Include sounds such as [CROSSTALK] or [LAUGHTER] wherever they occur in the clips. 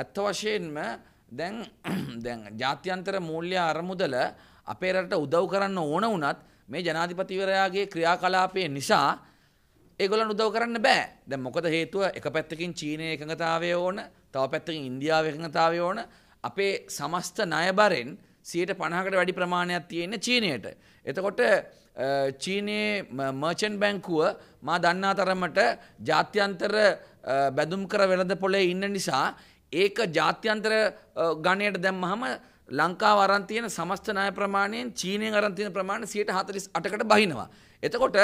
ඇත්ත වශයෙන්ම දැන් [CLEARS THROAT] දැන් ජාත්‍යන්තර මූල්‍ය අරමුදල අපේ රට උදව් කරන්න ඕන වුණත් මේ ජනාධිපතිවරයාගේ ක්‍රියාකලාපය නිසා ඒගොලන් උදව් කරන්න බෑ දැ මොකද හේතුව එක පැත්තකින් චීනය එකඟතාවය ඕන තව පැත්තකින් ඉන්දියාව එකඟතාවය ඕන අපේ සමස්ත නයබරෙන් සියට පණහකට වැඩි ප්‍රමාණයක් තියෙන චීනයට. එතකොට චීනයේ මර්චන් බැංකුව මා දන්නා තරමට ජාත්‍යන්තර බැදුම් කර වෙළඳ පොලේ ඉන්න නිසා ඒක ජාත්‍යන්තර ගණයට දැම්මහම ලංකාව අරන් තියෙන සමස්ත ණය ප්‍රමාණයෙන් චීනයෙන් අරන් තියෙන ප්‍රමාණය 148කට බහිනවා. එතකොට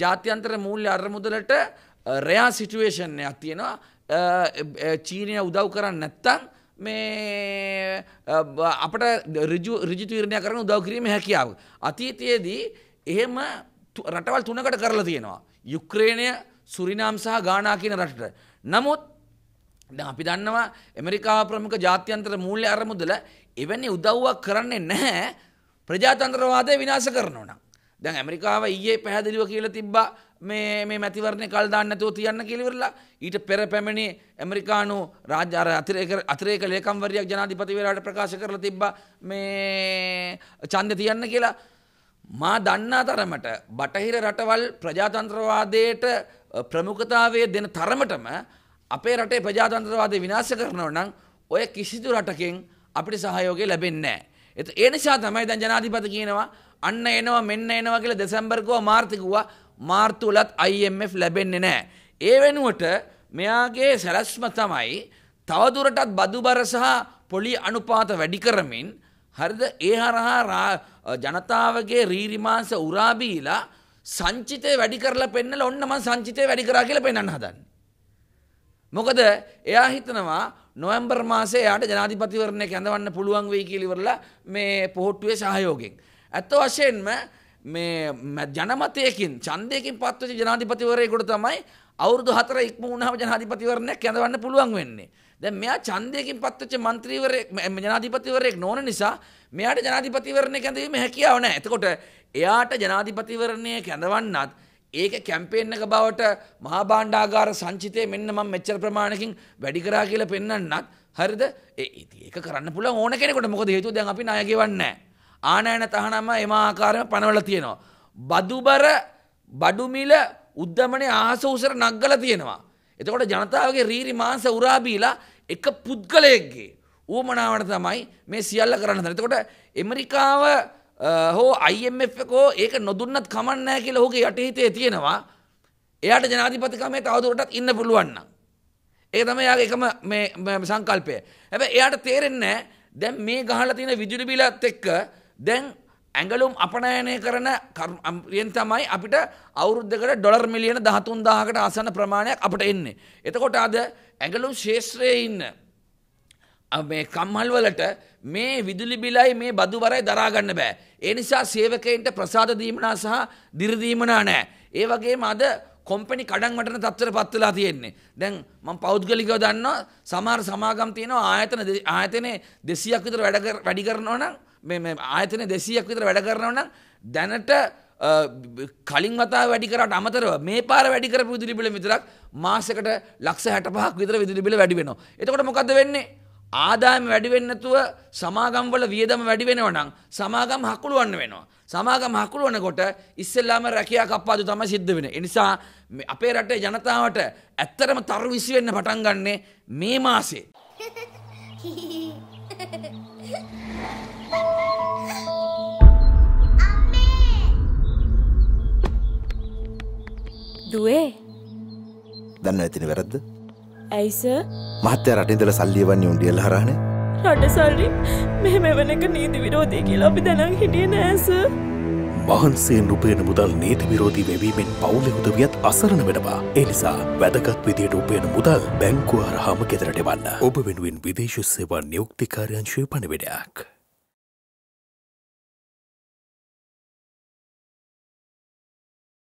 ජාත්‍යන්තර මූල්‍ය අරමුදලට රයා සිටුවේෂන් එකක් තියෙනවා. චීනය උදව් කරන්නේ නැත්තම් මේ අපට ඍජු ඍජු තීරණයක් කරන උදව් කිරීමේ හැකියාව. අතීතයේදී එහෙම රටවල් තුනකට කරලා තියෙනවා. යුක්‍රේනය, සුරිනාම් සහ ගානා කියන රටට. නමුත් අපි දන්නවා ඇමරිකා ප්‍රමුඛ ජාත්‍යන්තර මූල්‍ය අරමුදල එවැනි උදව්වක් කරන්නේ නැහැ ප්‍රජාතන්ත්‍රවාදය විනාශ කරනවා නම්. දැන් ඇමරිකාව ඊයේ පැහැදිලිව කියලා තිබ්බා මේ මේ මැතිවරණය කල් දාන්න නැතුව තියන්න කියලා ඉවරලා ඊට පෙර පැමිණි ඇමරිකානු රාජ්‍ය අර අතිරේක අතිරේක ලේකම්වරියක් ජනාධිපති වෙලාවට ප්‍රකාශ කරලා තිබ්බා මේ ඡන්දය තියන්න කියලා මා දන්නා තරමට බටහිර රටවල් ප්‍රජාතන්ත්‍රවාදයට ප්‍රමුඛතාවය දෙන තරමටම අපේ රටේ ප්‍රජාතන්ත්‍රවාදය විනාශ කරනව නම් ඔය කිසිදු රටකින් අපිට සහයෝගය ලැබෙන්නේ නැහැ. ඒ නිසා තමයි දැන් ජනාධිපති කියනවා අන්න එනවා මෙන්න එනවා කියලා දෙසැම්බර්කෝ මාර්තිකුවා මාර්තු වලත් IMF ලැබෙන්නේ නැහැ. ඒ වෙනුවට මෙයාගේ සැලැස්ම තමයි තවදුරටත් බදුබර සහ පොලි අනුපාත වැඩි කරමින් හරිද ඒ හරහා ජනතාවගේ රීරිමාංශ උරාබීලා සංචිතය වැඩි කරලා පෙන්නලා ඔන්න මං සංචිතය වැඩි කරා කියලා පෙන්වන්න හදන්නේ. මොකද එයා හිතනවා නොවම්බර් මාසේ යාට ජනාධිපතිවරණය කැඳවන්න පුළුවන් වෙයි කියලිවරලා මේ පොහොට්ටුවේ සහයෝගෙන්. ඇත්ත වශයෙන්ම මේ ජනමතයකින් චන්දයකින් පත්වච ජනාධිපතිවරයකුට තමයි අවුරදු හතර ඉක්ම වුණාව ජනාධිපතිවරණය කැඳවන්න පුළුවන් වෙන්නේ. දැන් මෙයා ඡන්දයකින් පත්වෙච්ච മന്ത്രിවරයෙක් ජනාධිපතිවරයෙක් නොවන නිසා මෙයාට ජනාධිපතිවරණය කැඳවීම හැකියාව නැහැ. එතකොට එයාට ජනාධිපතිවරණය කැඳවන්නත් ඒක කැම්පේෙන් එක බවට මහා බාණ්ඩාගාර සංචිතය මෙන්න මම මෙච්චර ප්‍රමාණකින් වැඩි කරා කියලා පෙන්න්නත් හරිද ඒක කරන්න පුල ඕන කෙනෙකොට මොකද හේතු දැන් අපි අයගෙවන්න. ආනෑන තහනම එම ආකාරම පනවල තියෙනවා. බදුබර බඩුමිල උද්ධමනය ආස උසර නක්ගල තියෙනවා. එතකොට ජනතාවගේ රීරි මාන්ස උරාබීලා එක පුද්ගලයෙක්ගේ ඌමනාවට තමයි මේ සියල්ල කරන්න තනතකොට එමරිකාව හෝ අයිF එකෝ ඒක නොදුන්නත් කමන්නෑ කියලා හෝගේ යටහිතේ තියෙනවා එයාට ජනාධිපතිකමේ තවදුරටත් ඉන්න පුළුවන්න. ඒ තම යාගේ එකම සංකල්පය. ඇැබ එයාට තේරෙන්නේ දැන් මේ ගහල තියෙන විදුලි බිලත් එක්ක දැන් ඇඟලුම් අපනයනය කරන යෙන් තමයි අපිට අවුරුද්ධකට ඩොර් මිලියන දහතුන් දාහකට අසන්න ප්‍රමාණයක් අපට එන්නේ. එතකොට අද ඇඟලුම් ශේෂත්‍රය ඉන්න මේ කම්හල් වලට මේ විදුලි බිලයි මේ බදුවරයි දරාගන්න බෑ. ඒ නිසා සේවකයින්ට ප්‍රසාද දීමනා සහ දිරදීමනා නෑ. ඒ වගේම අද කොම්පනි කඩන් වටන තත්ත්වයට පත් වෙලා තියෙන්නේ. දැන් මම පෞද්ගලිකව දන්නවා සමහර සමාගම් තියෙනවා ආයතන ආයතනේ 200ක් විතර වැඩ වැඩි කරනවා නම් මේ මේ ආයතනේ 200ක් විතර වැඩ කරනවා නම් දැනට කලින් වතාව වැඩි කරාට අමතරව මේ පාර වැඩි කරපු විදුලි බිල විතරක් මාසෙකට ලක්ෂ 65ක් විතර විදුලි බිල වැඩි වෙනවා. එතකොට මොකද්ද වෙන්නේ? ආදායම වැඩි වෙන්නේ නැතුව සමාගම් වල වියදම වැඩි වෙනවා නම් සමාගම් හකුළුවන්න වෙනවා. සමාගම් හකුළුවනකොට ඉස්සෙල්ලාම රැකියා කප්පාදු තමයි සිද්ධ වෙන්නේ. ඒ නිසා අපේ රටේ ජනතාවට ඇත්තටම තරු විසි වෙන්න පටන් ගන්නෙ මේ මාසේ. දුවේ දන්න ඇතින වැරද්ද? ඇයිස මහත්තය රටිදල සල්ලියවන්න උන්ඩියල් හරණ රට සල්ලි මෙහෙම වනක නීති විරෝධය කියලා අපි දැනම් හිටිය නෑස වහන්සේ රුපයන මුදල් නීති විරෝධී වෙවීමෙන් පවුලෙ උදවියත් අසරණ වෙනවා එනිසා වැදගත් විදියට උපයන මුදල් බැංකුව අරහාම ගෙදරට වන්න ඔබ වෙනුවෙන් විදේශ සේවා නියුක්තිකාරයංශය පණවිඩයක්.